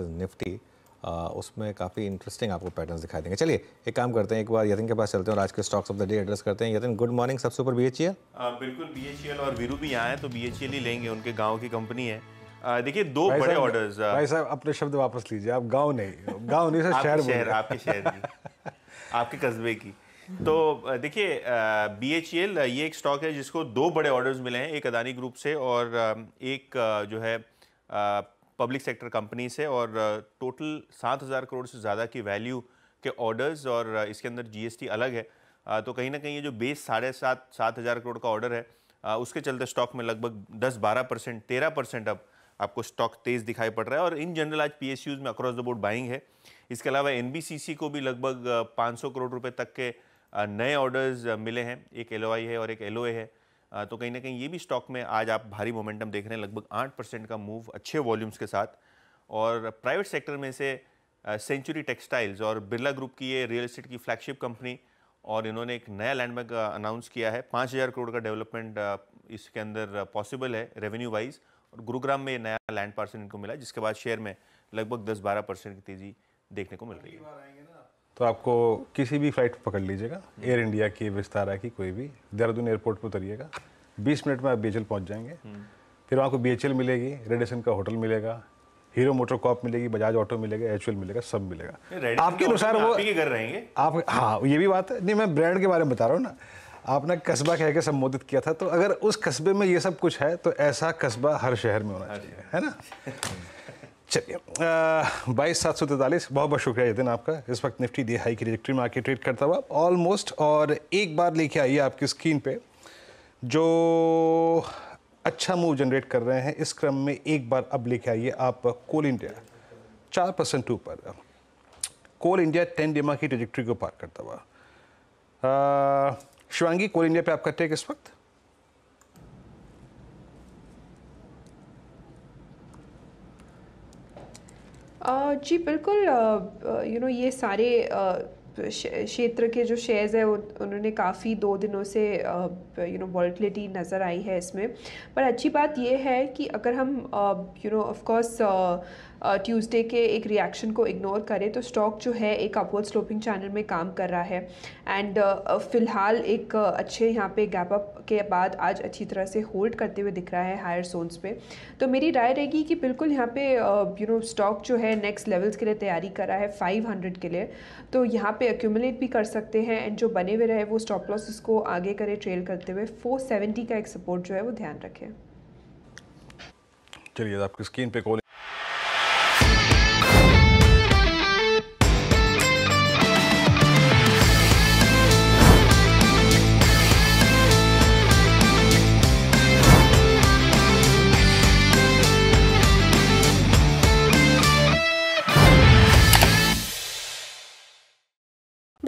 access Nifty उसमें काफ़ी interesting आपको पैटर्न्स दिखाई देंगे चलिए एक काम करते हैं एक बार यतिन के पास चलते हैं और आज के stocks of the day address करते हैं यतिन गुड मॉर्निंग सबसे ऊपर बी एच e बिल्कुल बी एच e और वीरू भी यहाँ है तो बी एच e ही लेंगे उनके गाँव की कंपनी है देखिए दो बड़े ऑर्डर्स भाई साहब अपने शब्द वापस लीजिए आप गांव नहीं गांव नहीं सर शहर शहर आपके शहर की आपके कस्बे की तो देखिए बी एच ये एक स्टॉक है जिसको दो बड़े ऑर्डर्स मिले हैं एक अदानी ग्रुप से और एक जो है पब्लिक सेक्टर कंपनी से और टोटल uh, सात हज़ार करोड़ से ज़्यादा की वैल्यू के ऑर्डर्स और uh, इसके अंदर जीएसटी अलग है uh, तो कहीं ना कहीं ये जो बेस साढ़े सात सात हज़ार करोड़ का ऑर्डर है उसके चलते स्टॉक में लगभग दस बारह परसेंट तेरह परसेंट अब आपको स्टॉक तेज़ दिखाई पड़ रहा है और इन जनरल आज पी में अक्रॉस द बोर्ड बाइंग है इसके अलावा एन को भी लगभग पाँच करोड़ रुपये तक के नए ऑर्डर्स मिले हैं एक एल है और एक एल है तो कहीं ना कहीं ये भी स्टॉक में आज आप भारी मोमेंटम देख रहे हैं लगभग आठ परसेंट का मूव अच्छे वॉल्यूम्स के साथ और प्राइवेट सेक्टर में से सेंचुरी टेक्सटाइल्स और बिरला ग्रुप की ये रियल इस्टेट की फ्लैगशिप कंपनी और इन्होंने एक नया लैंडमार्क अनाउंस किया है पाँच हज़ार करोड़ का डेवलपमेंट इसके अंदर पॉसिबल है रेवेन्यू वाइज और गुरुग्राम में नया लैंड पार्सल इनको मिला जिसके बाद शेयर में लगभग दस बारह परसेंट की तेज़ी देखने को मिल रही है तो आपको किसी भी फ्लाइट पकड़ लीजिएगा एयर इंडिया की विस्तारा की कोई भी देहरादून एयरपोर्ट पर उतरिएगा बीस मिनट में आप बी पहुंच जाएंगे फिर वहाँ को बी मिलेगी रेडिसन का होटल मिलेगा हीरो मोटर कॉप मिलेगी बजाज ऑटो मिलेगा एच मिलेगा सब मिलेगा आपके अनुसार वो कर रहेंगे आप हाँ ये भी बात है नहीं मैं ब्रांड के बारे में बता रहा हूँ ना आपने कस्बा कह के संबोधित किया था तो अगर उस कस्बे में ये सब कुछ है तो ऐसा कस्बा हर शहर में होना हाँ चाहिए है ना चलिए बाईस सात सौ तैंतालीस बहुत बहुत शुक्रिया दिन आपका इस वक्त निफ्टी डी हाई की रिजेक्ट्री मार्केट ट्रेड करता हुआ ऑलमोस्ट और एक बार लेके आइए आपकी स्क्रीन पे जो अच्छा मूव जनरेट कर रहे हैं इस क्रम में एक बार अब लेके आइए आप कोल इंडिया चार परसेंट ऊपर कोल इंडिया टेन डेमा की ट्रेजेक्ट्री को पार करता हुआ शिवांगी कोल इंडिया पे आपका टेक इस वक्त जी बिल्कुल यू नो ये सारे क्षेत्र के जो शेयर्स है उन्होंने काफ़ी दो दिनों से यू नो वॉल्टिलिटी नज़र आई है इसमें पर अच्छी बात यह है कि अगर हम you know of course Tuesday के एक रिएक्शन को इग्नोर करें तो स्टॉक जो है एक अपवर्ड स्लोपिंग चैनल में काम कर रहा है एंड फिलहाल एक अच्छे यहाँ पे गैप अप के बाद आज अच्छी तरह से होल्ड करते हुए दिख रहा है हायर जोन्स पे तो मेरी राय रहेगी कि बिल्कुल यहाँ पे यू नो स्टॉक जो है नेक्स्ट लेवल्स के लिए तैयारी कर रहा है 500 के लिए तो यहाँ पे एक्यूमुलेट भी कर सकते हैं एंड जो बने हुए रहे वो स्टॉप लॉस उसको आगे करें ट्रेल करते हुए 470 का एक सपोर्ट जो है वो ध्यान रखें चलिए आपकी स्क्रीन पे कॉल